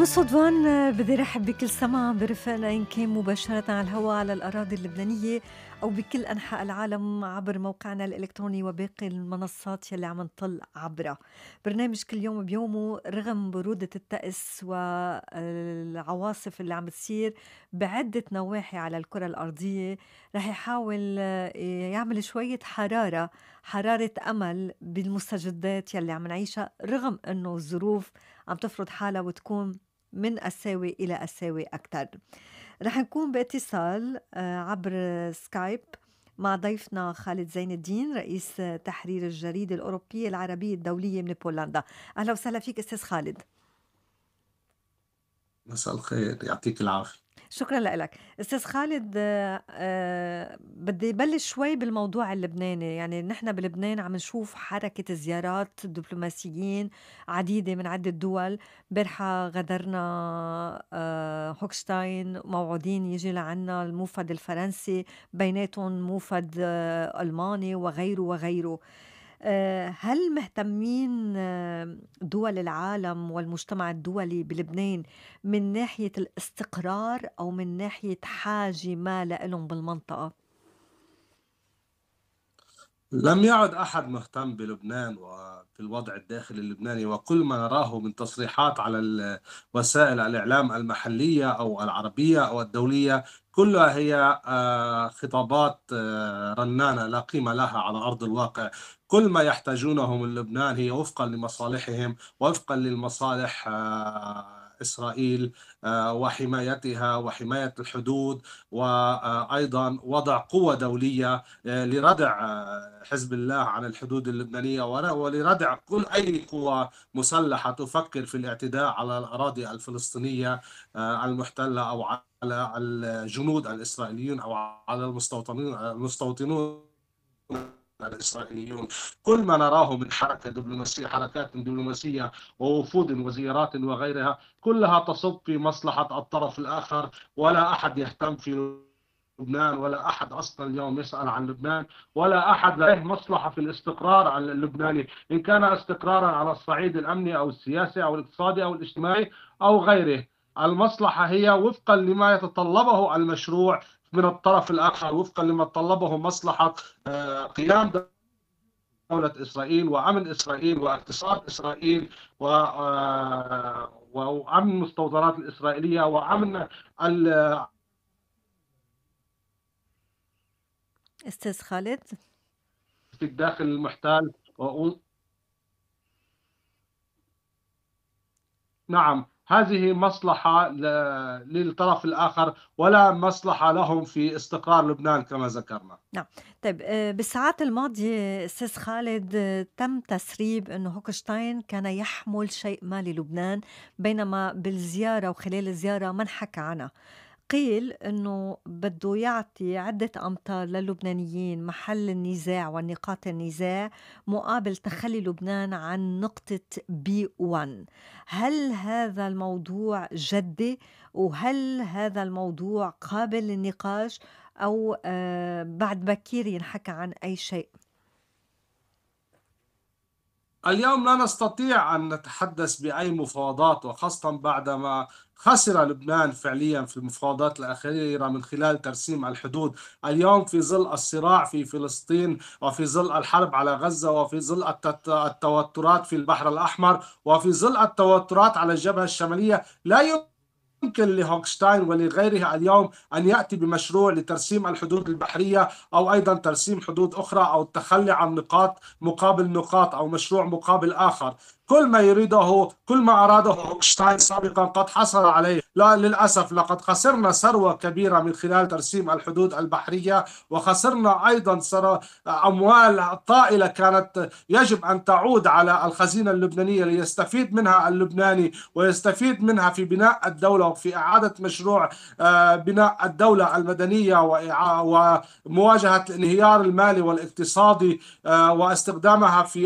من صدفان آه، بدي رحب بكل سما برفقنا إن كان مباشرة على الهواء على الأراضي اللبنانية أو بكل أنحاء العالم عبر موقعنا الإلكتروني وباقي المنصات يلي عم نطل عبرها برنامج كل يوم بيومه رغم برودة التأس والعواصف اللي عم بتصير بعدة نواحي على الكرة الأرضية رح يحاول آه، يعمل شوية حرارة حرارة أمل بالمستجدات يلي عم نعيشها رغم أنه الظروف عم تفرض حالها وتكون من قساوة إلى قساوة أكثر رح نكون باتصال آه، عبر سكايب مع ضيفنا خالد زين الدين رئيس تحرير الجريدة الأوروبية العربية الدولية من بولندا أهلا وسهلا فيك أستاذ خالد مساء الخير يعطيك العافية شكرا لك استاذ خالد آه، بدي بلش شوي بالموضوع اللبناني يعني نحن بلبنان عم نشوف حركة زيارات دبلوماسيين عديدة من عدة دول برحة غادرنا آه، هوكشتاين موعودين يجي لعنا الموفد الفرنسي بيناتهم موفد آه، ألماني وغيره وغيره آه، هل مهتمين آه، دول العالم والمجتمع الدولي بلبنان من ناحية الاستقرار أو من ناحية حاجة ما لهم بالمنطقة؟ لم يعد أحد مهتم بلبنان وبالوضع الداخلي اللبناني وكل ما نراه من تصريحات على وسائل الإعلام المحلية أو العربية أو الدولية كلها هي آه، خطابات رنانة لا قيمة لها على أرض الواقع كل ما يحتاجونه من لبنان هي وفقا لمصالحهم وفقا للمصالح آه، اسرائيل آه، وحمايتها وحمايه الحدود وايضا آه، وضع قوه دوليه لردع حزب الله عن الحدود اللبنانيه ولردع كل اي قوه مسلحه تفكر في الاعتداء على الاراضي الفلسطينيه المحتله او على الجنود الاسرائيليين او على المستوطنين المستوطنون الإسرائيليون كل ما نراه من حركة دبلوماسية حركات دبلوماسية ووفود وزيارات وغيرها كلها تصب في مصلحة الطرف الآخر ولا أحد يهتم في لبنان ولا احد اصلا اليوم يسال عن لبنان ولا احد لديه مصلحه في الاستقرار على اللبناني ان كان استقرارا على الصعيد الامني او السياسي او الاقتصادي او الاجتماعي او غيره المصلحه هي وفقا لما يتطلبه المشروع من الطرف الآخر وفقا لما طلبه مصلحة آه، قيام دولة إسرائيل وأمن إسرائيل واقتصاد إسرائيل و آه، وأمن المستوطنات الإسرائيلية وأمن ال... استاذ خالد في الداخل المحتال و... نعم هذه مصلحة للطرف الآخر ولا مصلحة لهم في استقرار لبنان كما ذكرنا نعم طيب آه، بالساعات الماضية أستاذ خالد آه، تم تسريب أنه هوكشتاين كان يحمل شيء ما للبنان بينما بالزيارة وخلال الزيارة من حكى عنها قيل انه بده يعطي عده امتار للبنانيين محل النزاع ونقاط النزاع مقابل تخلي لبنان عن نقطه بي 1 هل هذا الموضوع جدي وهل هذا الموضوع قابل للنقاش او آه، بعد بكير ينحكى عن اي شيء اليوم لا نستطيع أن نتحدث بأي مفاوضات وخاصة بعدما خسر لبنان فعليا في المفاوضات الأخيرة من خلال ترسيم الحدود اليوم في ظل الصراع في فلسطين وفي ظل الحرب على غزة وفي ظل التوترات في البحر الأحمر وفي ظل التوترات على الجبهة الشمالية لا يمكن يمكن لهوكشتاين ولغيرها اليوم أن يأتي بمشروع لترسيم الحدود البحرية أو أيضا ترسيم حدود أخرى أو التخلي عن نقاط مقابل نقاط أو مشروع مقابل آخر كل ما يريده كل ما أراده أوكشتاين سابقا قد حصل عليه لا للأسف لقد خسرنا ثروة كبيرة من خلال ترسيم الحدود البحرية وخسرنا أيضا أموال طائلة كانت يجب أن تعود على الخزينة اللبنانية ليستفيد منها اللبناني ويستفيد منها في بناء الدولة وفي إعادة مشروع آه، بناء الدولة المدنية ومواجهة الانهيار المالي والاقتصادي آه، واستخدامها في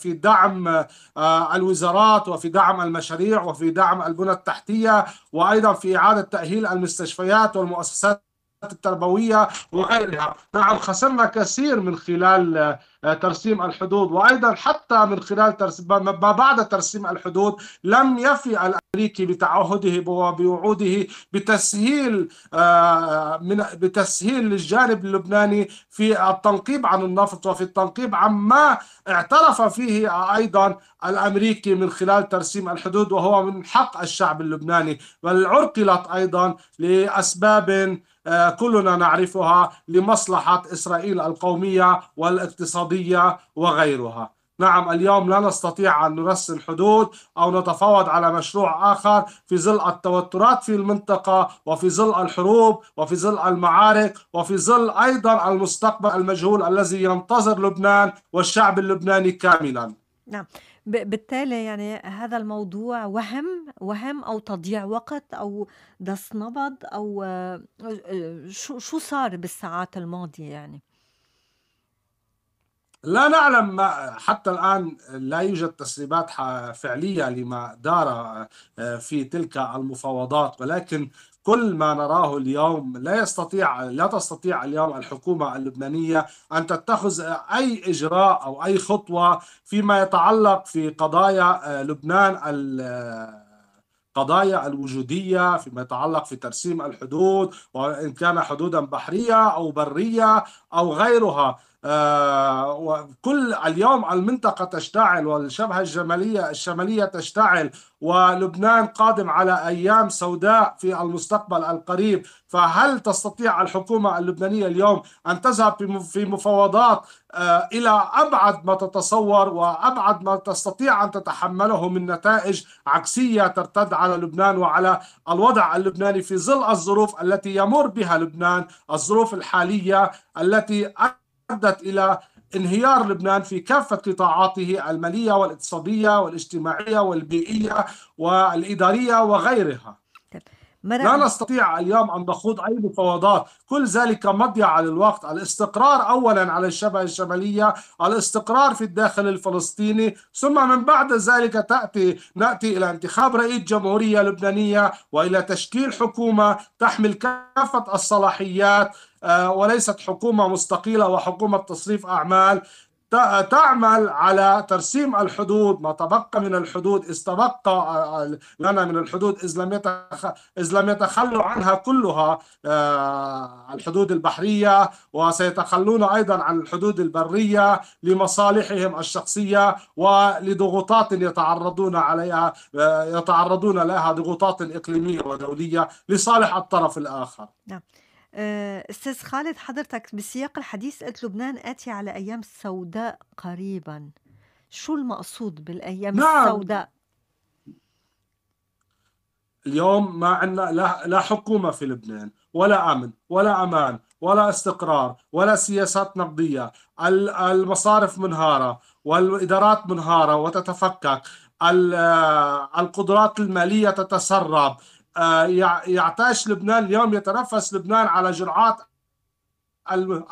في دعم آه، آه، الوزارات وفي دعم المشاريع وفي دعم البنى التحتية وأيضا في إعادة تأهيل المستشفيات والمؤسسات التربوية وغيرها نعم خسرنا كثير من خلال آه، ترسيم الحدود وأيضا حتى من خلال ترسيم ما بعد ترسيم الحدود لم يفي الأمريكي بتعهده وبوعوده بتسهيل آه، من بتسهيل للجانب اللبناني في التنقيب عن النفط وفي التنقيب عما اعترف فيه أيضا الأمريكي من خلال ترسيم الحدود وهو من حق الشعب اللبناني بل عرقلت أيضا لأسباب آه، كلنا نعرفها لمصلحة إسرائيل القومية والاقتصادية وغيرها نعم اليوم لا نستطيع أن نرسل حدود أو نتفاوض على مشروع آخر في ظل التوترات في المنطقة وفي ظل الحروب وفي ظل المعارك وفي ظل أيضا المستقبل المجهول الذي ينتظر لبنان والشعب اللبناني كاملا نعم بالتالي يعني هذا الموضوع وهم وهم أو تضييع وقت أو دس نبض أو آه، آه، شو شو صار بالساعات الماضية يعني؟ لا نعلم ما حتى الآن لا يوجد تسريبات فعلية لما دار آه، في تلك المفاوضات ولكن كل ما نراه اليوم لا يستطيع لا تستطيع اليوم الحكومه اللبنانيه ان تتخذ اي اجراء او اي خطوه فيما يتعلق في قضايا آه، لبنان قضايا الوجودية فيما يتعلق في ترسيم الحدود وإن كان حدودا بحرية أو برية أو غيرها آه، وكل اليوم المنطقة تشتعل والشبهة الجمالية الشمالية تشتعل ولبنان قادم على أيام سوداء في المستقبل القريب فهل تستطيع الحكومة اللبنانية اليوم أن تذهب في مفاوضات آه، الى ابعد ما تتصور وابعد ما تستطيع ان تتحمله من نتائج عكسيه ترتد على لبنان وعلى الوضع اللبناني في ظل الظروف التي يمر بها لبنان، الظروف الحاليه التي ادت الى انهيار لبنان في كافه قطاعاته الماليه والاقتصاديه والاجتماعيه والبيئيه والاداريه وغيرها. لا نستطيع اليوم أن نخوض أي مفاوضات كل ذلك مضيعة للوقت الاستقرار أولا على الشبه الشمالية الاستقرار في الداخل الفلسطيني ثم من بعد ذلك تأتي نأتي إلى انتخاب رئيس جمهورية لبنانية وإلى تشكيل حكومة تحمل كافة الصلاحيات آه، وليست حكومة مستقيلة وحكومة تصريف أعمال تعمل على ترسيم الحدود ما تبقى من الحدود استبقى لنا من الحدود إذ لم إذ لم يتخلوا عنها كلها الحدود البحرية وسيتخلون أيضا عن الحدود البرية لمصالحهم الشخصية ولضغوطات يتعرضون عليها يتعرضون لها ضغوطات إقليمية ودولية لصالح الطرف الآخر. نعم. آه، أستاذ خالد حضرتك بسياق الحديث قلت لبنان آتي على أيام سوداء قريبا شو المقصود بالأيام نعم. السوداء؟ اليوم ما عندنا لا, لا حكومة في لبنان ولا أمن ولا أمان ولا استقرار ولا سياسات نقدية المصارف منهارة والإدارات منهارة وتتفكك آه، القدرات المالية تتسرب آه، يعتاش لبنان اليوم يتنفس لبنان على جرعات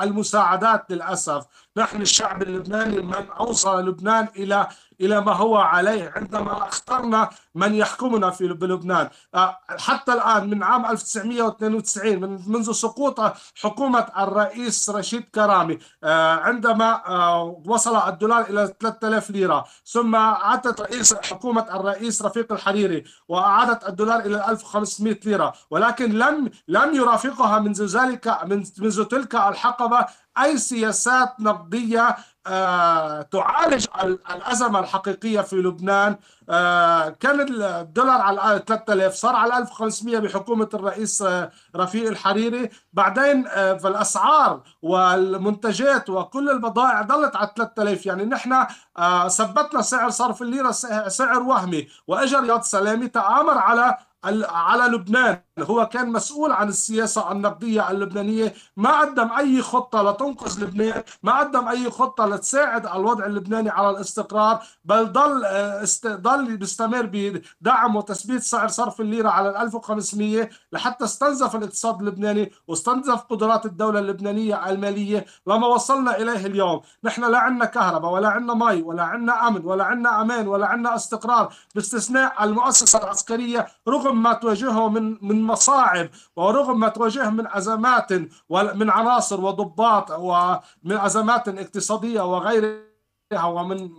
المساعدات للأسف نحن الشعب اللبناني من أوصى لبنان إلى إلى ما هو عليه عندما اخترنا من يحكمنا في لبنان آه، حتى الآن من عام 1992 من منذ سقوط حكومة الرئيس رشيد كرامي آه، عندما آه، وصل الدولار إلى 3000 ليرة ثم عادت رئيس حكومة الرئيس رفيق الحريري وأعادت الدولار إلى 1500 ليرة ولكن لم لم يرافقها منذ ذلك منذ تلك الحقبة أي سياسات نقدية آه، تعالج الأزمة الحقيقية في لبنان آه، كان الدولار على 3000 صار على 1500 بحكومة الرئيس آه، رفيق الحريري بعدين فالأسعار والمنتجات وكل البضائع ظلت على 3000 يعني نحن ثبتنا سعر صرف الليرة سعر وهمي واجر رياض سلامي تآمر على على لبنان هو كان مسؤول عن السياسة النقدية اللبنانية ما قدم أي خطة لتنقذ لبنان ما قدم أي خطة لتساعد على الوضع اللبناني على الاستقرار بل ضل آه، است... ضل بيستمر بدعم وتثبيت سعر صرف الليرة على 1500 لحتى استنزف الاقتصاد اللبناني واستنزف قدرات الدولة اللبنانية المالية لما وصلنا إليه اليوم نحن لا عندنا كهرباء ولا عندنا مي ولا عندنا أمن ولا عندنا أمان ولا عندنا استقرار باستثناء المؤسسة العسكرية رغم ما تواجهه من من المصاعب ورغم ما تواجههم من أزمات من عناصر وضباط ومن أزمات اقتصادية وغيرها هو من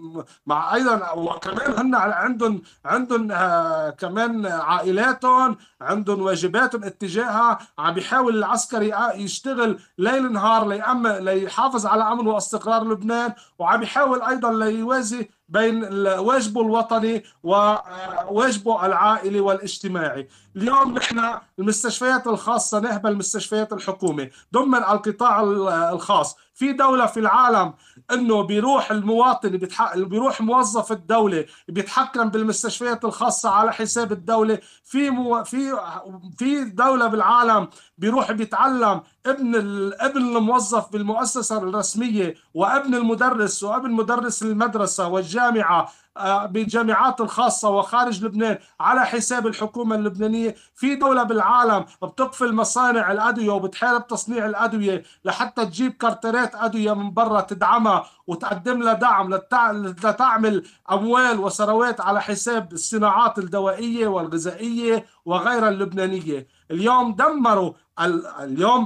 مع ايضا وكمان هن عندهم عندهم آه كمان عائلاتهم عندهم واجباتهم اتجاهها عم بيحاول العسكري آه، يشتغل ليل نهار ليأم ليحافظ على امن واستقرار لبنان وعم بيحاول ايضا ليوازي بين واجبه الوطني وواجبه آه، العائلي والاجتماعي اليوم نحن المستشفيات الخاصة نهبل المستشفيات الحكومي ضمن القطاع الخاص في دولة في العالم انه بيروح المواطن بيروح موظف الدوله بيتحكم بالمستشفيات الخاصه على حساب الدوله في مو... في في دوله بالعالم بيروح بيتعلم ابن ال... ابن الموظف بالمؤسسه الرسميه وابن المدرس وابن مدرس المدرسه والجامعه بالجامعات الخاصة وخارج لبنان على حساب الحكومة اللبنانية في دولة بالعالم بتقفل مصانع الأدوية وبتحارب تصنيع الأدوية لحتى تجيب كارترات أدوية من برا تدعمها وتقدم لها دعم لتعمل أموال وثروات على حساب الصناعات الدوائية والغذائية وغيرها اللبنانية اليوم دمروا اليوم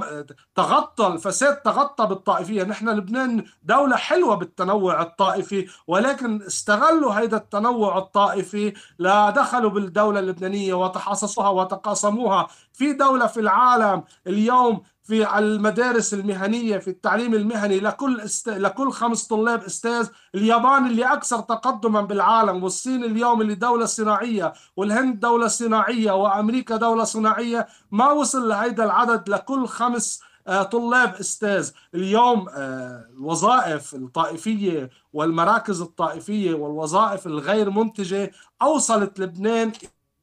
تغطى الفساد تغطى بالطائفيه نحن لبنان دوله حلوه بالتنوع الطائفي ولكن استغلوا هيدا التنوع الطائفي لدخلوا بالدوله اللبنانيه وتحاصصوها وتقاسموها في دوله في العالم اليوم في المدارس المهنية في التعليم المهني لكل است... لكل خمس طلاب أستاذ اليابان اللي أكثر تقدما بالعالم والصين اليوم اللي دولة صناعية والهند دولة صناعية وأمريكا دولة صناعية ما وصل لهيدا العدد لكل خمس آه، طلاب استاذ اليوم آه، الوظائف الطائفيه والمراكز الطائفيه والوظائف الغير منتجه اوصلت لبنان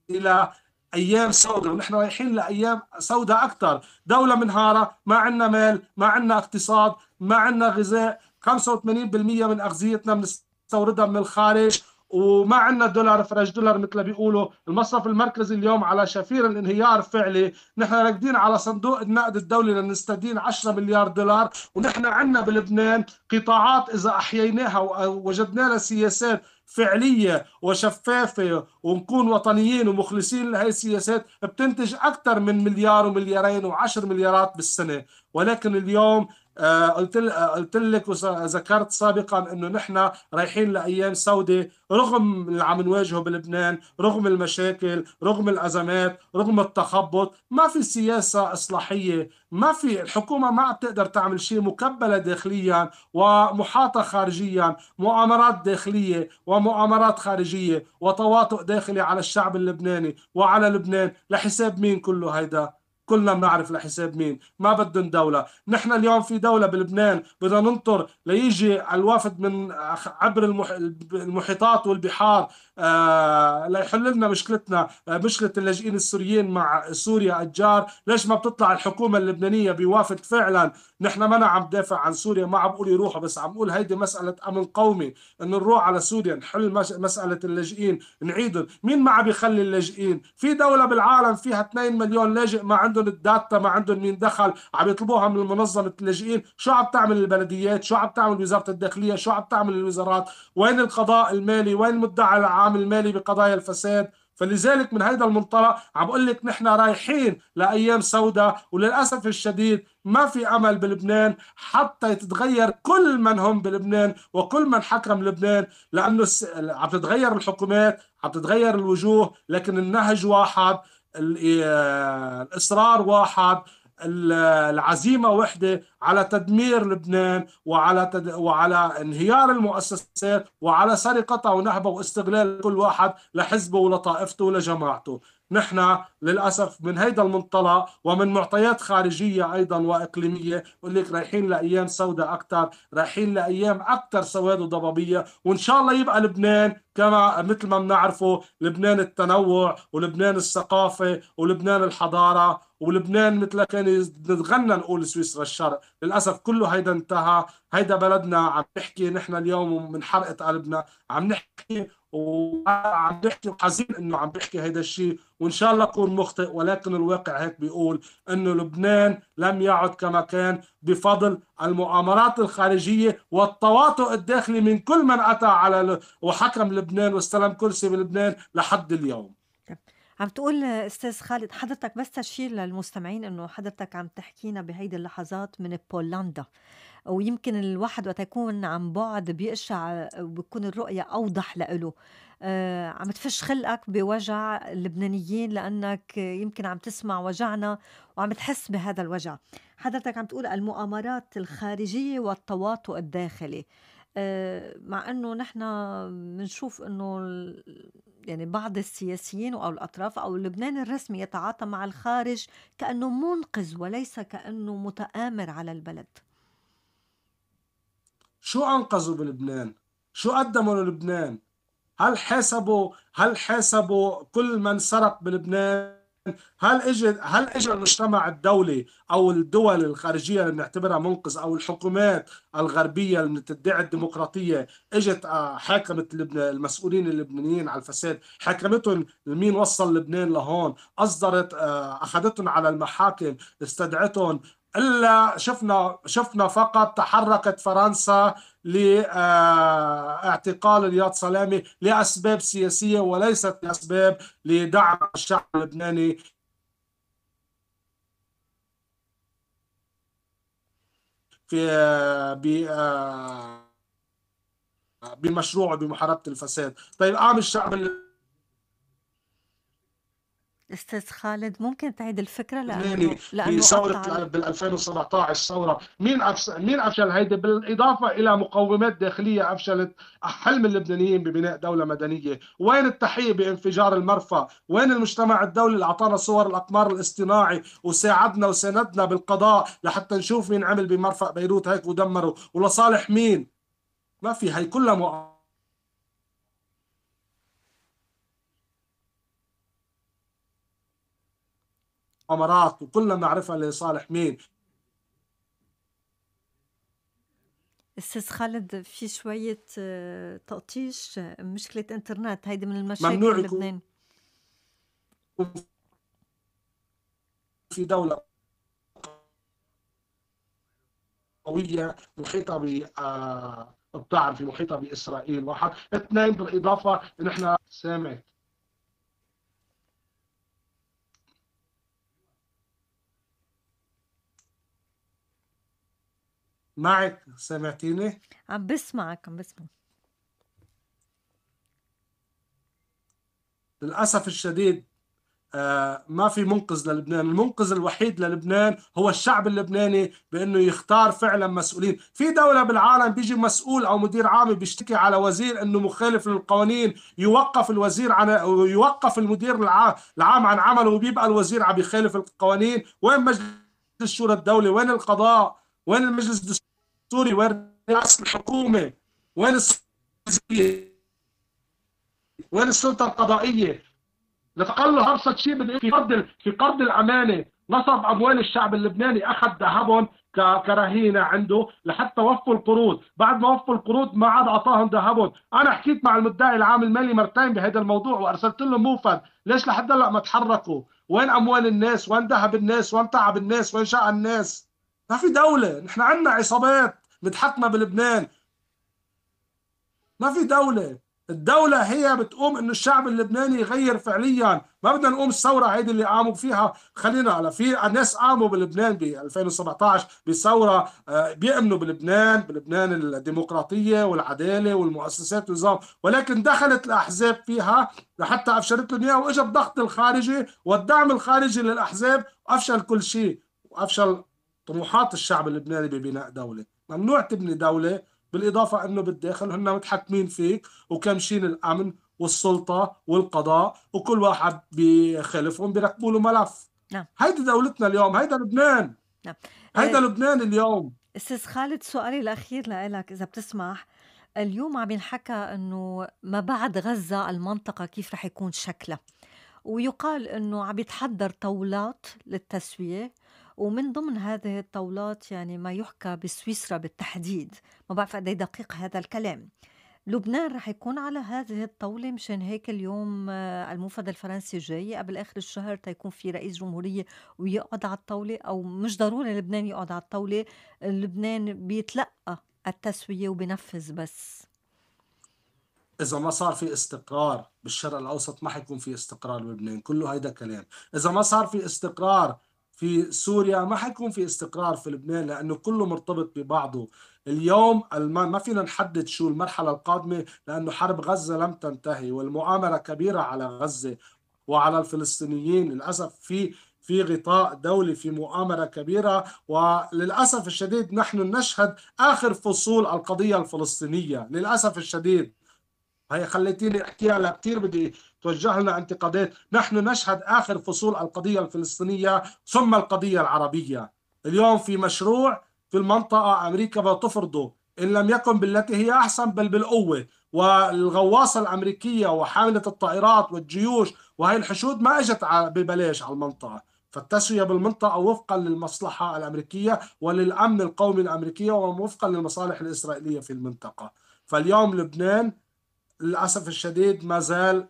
الى ايام سوداء ونحن رايحين لايام سوداء اكثر دوله منهاره ما عندنا مال ما عندنا اقتصاد ما عندنا غذاء 85% من اغذيتنا بنستوردها من الخارج وما عندنا دولار فرج دولار مثل ما بيقولوا المصرف المركزي اليوم على شفير الانهيار فعلي نحن راكدين على صندوق النقد الدولي لنستدين 10 مليار دولار ونحن عندنا بلبنان قطاعات اذا احييناها ووجدنا لها سياسات فعليه وشفافه ونكون وطنيين ومخلصين لهي السياسات بتنتج اكثر من مليار ومليارين وعشر مليارات بالسنه ولكن اليوم آه، قلت آه، قلت لك وذكرت سابقا انه نحن رايحين لايام سوداء رغم اللي عم نواجهه بلبنان رغم المشاكل رغم الازمات رغم التخبط ما في سياسه اصلاحيه ما في الحكومه ما بتقدر تعمل شيء مكبله داخليا ومحاطه خارجيا مؤامرات داخليه ومؤامرات خارجيه وتواطؤ داخلي على الشعب اللبناني وعلى لبنان لحساب مين كله هيدا كلنا بنعرف لحساب مين ما بدهم دولة نحن اليوم في دولة بلبنان بدنا ننطر ليجي على الوفد من عبر المحيطات والبحار آه، ليحل لنا مشكلتنا آه، مشكلة اللاجئين السوريين مع سوريا الجار ليش ما بتطلع الحكومة اللبنانية بوافد فعلا نحن ما أنا عم دافع عن سوريا ما عم بقول يروحوا بس عم بقول هيدي مسألة أمن قومي إنه نروح على سوريا نحل مسألة اللاجئين نعيدهم مين ما عم بيخلي اللاجئين في دولة بالعالم فيها 2 مليون لاجئ ما عندهم الداتا ما عندهم مين دخل عم يطلبوها من منظمه اللاجئين شو عم تعمل البلديات شو عم تعمل وزاره الداخليه شو عم تعمل الوزارات وين القضاء المالي وين المدعي العام المالي بقضايا الفساد فلذلك من هذا المنطلق عم بقول لك نحن رايحين لايام سوداء وللاسف الشديد ما في امل بلبنان حتى يتغير كل من هم بلبنان وكل من حكم لبنان لانه عم تتغير الحكومات عم تتغير الوجوه لكن النهج واحد الاصرار واحد العزيمه وحده على تدمير لبنان وعلى تد... وعلى انهيار المؤسسات وعلى سرقتها ونهبها واستغلال كل واحد لحزبه ولطائفته ولجماعته نحن للأسف من هيدا المنطلق ومن معطيات خارجية أيضا وإقليمية بقول لك رايحين لأيام سوداء أكثر رايحين لأيام أكثر سواد وضبابية وإن شاء الله يبقى لبنان كما مثل ما بنعرفه لبنان التنوع ولبنان الثقافة ولبنان الحضارة ولبنان مثل كان نتغنى نقول سويسرا الشرق للأسف كله هيدا انتهى هيدا بلدنا عم نحكي نحن اليوم من حرقة قلبنا عم نحكي وعم بحكي وحزين انه عم بحكي هيدا الشيء وان شاء الله اكون مخطئ ولكن الواقع هيك بيقول انه لبنان لم يعد كما كان بفضل المؤامرات الخارجيه والتواطؤ الداخلي من كل من اتى على وحكم لبنان واستلم كرسي بلبنان لحد اليوم طيب. عم تقول استاذ خالد حضرتك بس تشير للمستمعين انه حضرتك عم تحكينا بهيدي اللحظات من بولندا ويمكن الواحد وقت يكون عن بعد بيقشع وبكون الرؤية أوضح لإله آه، عم تفش خلقك بوجع اللبنانيين لأنك يمكن عم تسمع وجعنا وعم تحس بهذا الوجع حضرتك عم تقول المؤامرات الخارجية والتواطؤ الداخلي آه، مع انه نحن بنشوف انه يعني بعض السياسيين او الاطراف او لبنان الرسمي يتعاطى مع الخارج كانه منقذ وليس كانه متآمر على البلد شو أنقذوا بلبنان؟ شو قدموا للبنان؟ هل حاسبوا هل حاسبوا كل من سرق بلبنان؟ هل اجى هل اجى المجتمع الدولي او الدول الخارجيه اللي بنعتبرها منقذ او الحكومات الغربيه اللي بتدعي الديمقراطيه اجت آه، حاكمت لبنان المسؤولين اللبنانيين على الفساد حاكمتهم لمين وصل لبنان لهون اصدرت آه، اخذتهم على المحاكم استدعتهم الا شفنا شفنا فقط تحركت فرنسا لاعتقال آه، رياض سلامه لاسباب سياسيه وليست لاسباب لدعم الشعب اللبناني في آه، آه، بمشروعه بمحاربه الفساد، طيب قام الشعب استاذ خالد ممكن تعيد الفكره لانه لانه ثوره بال 2017 ثوره مين افشل مين افشل هيدي بالاضافه الى مقومات داخليه افشلت حلم اللبنانيين ببناء دوله مدنيه وين التحيه بانفجار المرفأ وين المجتمع الدولي اللي اعطانا صور الاقمار الاصطناعي وساعدنا وساندنا بالقضاء لحتى نشوف مين عمل بمرفأ بيروت هيك ودمره ولصالح مين ما في هي كلها امارات وكلنا بنعرفها لصالح مين استاذ خالد في شويه آه، تقطيش آه، مشكله انترنت هيدي من المشاكل ممنوع لبنان في دوله قويه محيطه ب بتعرفي آه، محيطه باسرائيل واحد اثنين بالاضافه نحن سامع سامعك معك سمعتيني؟ عم بسمعك عم بسمع للأسف الشديد آه ما في منقذ للبنان المنقذ الوحيد للبنان هو الشعب اللبناني بأنه يختار فعلا مسؤولين في دولة بالعالم بيجي مسؤول أو مدير عام بيشتكي على وزير أنه مخالف للقوانين يوقف الوزير عن يوقف المدير العام عن عمله وبيبقى الوزير عم يخالف القوانين وين مجلس الشورى الدولي وين القضاء وين المجلس الدستوري سوري وين راس الحكومه وين السلطه وين السلطه القضائيه لتقل هرصة شيء إيه؟ في قرض في قرض الامانه نصب اموال الشعب اللبناني اخذ ذهبهم كرهينه عنده لحتى وفوا القروض، بعد ما وفوا القروض ما عاد اعطاهم ذهبهم، انا حكيت مع المدعي العام المالي مرتين بهذا الموضوع وارسلت له موفد، ليش لحد هلا ما تحركوا؟ وين اموال الناس؟ وين ذهب الناس؟ وين تعب الناس؟ وين شقى الناس؟ ما في دوله، نحن عندنا عصابات متحكمه بلبنان ما في دوله الدولة هي بتقوم انه الشعب اللبناني يغير فعليا، ما بدنا نقوم الثورة هيدي اللي قاموا فيها، خلينا على في ناس قاموا بلبنان ب 2017 بثورة آه، بيأمنوا بلبنان، بلبنان الديمقراطية والعدالة والمؤسسات والنظام، ولكن دخلت الأحزاب فيها لحتى أفشلت لهم إياها وإجا الضغط الخارجي والدعم الخارجي للأحزاب وأفشل كل شيء، وأفشل طموحات الشعب اللبناني ببناء دولة. ممنوع تبني دولة بالإضافة أنه بالداخل هن متحكمين فيك وكمشين الأمن والسلطة والقضاء وكل واحد بخلفهم بيركبوا له ملف نعم هيدي دولتنا اليوم هيدا لبنان نعم هيدا أه لبنان اليوم استاذ خالد سؤالي الاخير لك اذا بتسمح اليوم عم ينحكى انه ما بعد غزه المنطقه كيف رح يكون شكلها ويقال انه عم يتحضر طاولات للتسويه ومن ضمن هذه الطاولات يعني ما يحكى بسويسرا بالتحديد ما بعرف قد إيه دقيق هذا الكلام لبنان رح يكون على هذه الطاولة مشان هيك اليوم آه، الموفد الفرنسي جاي قبل آخر الشهر تيكون في رئيس جمهورية ويقعد على الطاولة أو مش ضروري لبنان يقعد على الطاولة لبنان بيتلقى التسوية وبينفذ بس إذا ما صار في استقرار بالشرق الأوسط ما حيكون في استقرار بلبنان كله هيدا كلام إذا ما صار في استقرار في سوريا ما حيكون في استقرار في لبنان لانه كله مرتبط ببعضه اليوم ما فينا نحدد شو المرحله القادمه لانه حرب غزه لم تنتهي والمؤامره كبيره على غزه وعلى الفلسطينيين للاسف في في غطاء دولي في مؤامره كبيره وللاسف الشديد نحن نشهد اخر فصول القضيه الفلسطينيه للاسف الشديد هي خليتيني احكيها لا كثير بدي توجه لنا انتقادات نحن نشهد اخر فصول القضيه الفلسطينيه ثم القضيه العربيه اليوم في مشروع في المنطقه امريكا بتفرضه ان لم يكن بالتي هي احسن بل بالقوه والغواصه الامريكيه وحامله الطائرات والجيوش وهي الحشود ما اجت ببلاش على المنطقه فالتسوية بالمنطقة وفقا للمصلحة الأمريكية وللأمن القومي الأمريكي ووفقا للمصالح الإسرائيلية في المنطقة فاليوم لبنان للأسف الشديد ما زال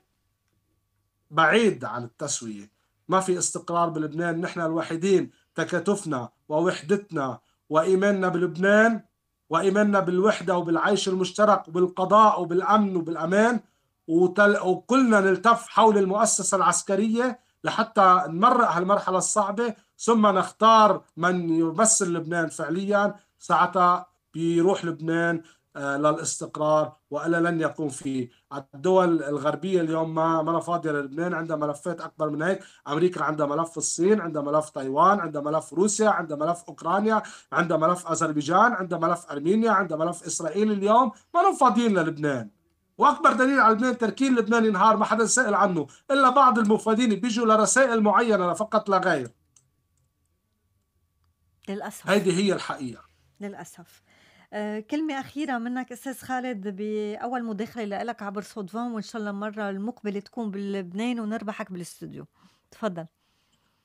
بعيد عن التسوية ما في استقرار بلبنان نحن الوحيدين تكاتفنا ووحدتنا وإيماننا بلبنان وإيماننا بالوحدة وبالعيش المشترك وبالقضاء وبالأمن وبالأمان وتل... وكلنا نلتف حول المؤسسة العسكرية لحتى نمرق هالمرحلة الصعبة ثم نختار من يمثل لبنان فعليا ساعتها بيروح لبنان آه، للاستقرار والا لن يقوم فيه الدول الغربيه اليوم ما ما فاضيه للبنان عندها ملفات اكبر من هيك امريكا عندها ملف الصين عندها ملف تايوان عندها ملف روسيا عندها ملف اوكرانيا عندها ملف اذربيجان عندها ملف ارمينيا عندها ملف اسرائيل اليوم ما فاضيين للبنان واكبر دليل على لبنان تركين لبنان ينهار ما حدا سائل عنه الا بعض المفادين بيجوا لرسائل معينه فقط لا غير للاسف هذه هي الحقيقه للاسف آه، كلمة أخيرة منك أستاذ خالد بأول مداخلة لك عبر صوت فان وإن شاء الله المرة المقبلة تكون بلبنان ونربحك بالاستوديو تفضل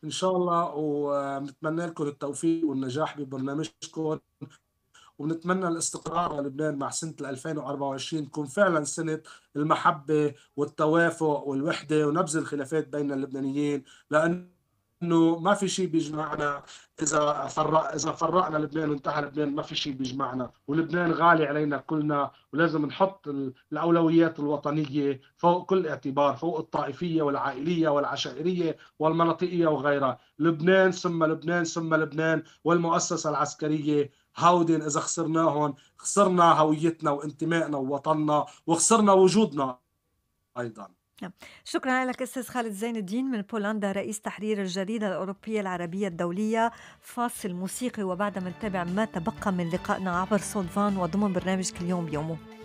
إن شاء الله ونتمنى لكم التوفيق والنجاح ببرنامجكم ونتمنى الاستقرار على لبنان مع سنة 2024 تكون فعلا سنة المحبة والتوافق والوحدة ونبذ الخلافات بين اللبنانيين لأنه انه ما في شيء بيجمعنا اذا فرق اذا فرقنا لبنان وانتهى لبنان ما في شيء بيجمعنا ولبنان غالي علينا كلنا ولازم نحط الاولويات الوطنيه فوق كل اعتبار فوق الطائفيه والعائليه والعشائريه والمناطقيه وغيرها لبنان ثم لبنان ثم لبنان والمؤسسه العسكريه هودن اذا خسرناهم خسرنا هويتنا وانتمائنا ووطننا وخسرنا وجودنا ايضا نعم. شكرا لك استاذ خالد زين الدين من بولندا رئيس تحرير الجريده الاوروبيه العربيه الدوليه فاصل موسيقي وبعد ما نتابع ما تبقى من لقائنا عبر صوت فان وضمن برنامج كل يوم بيومه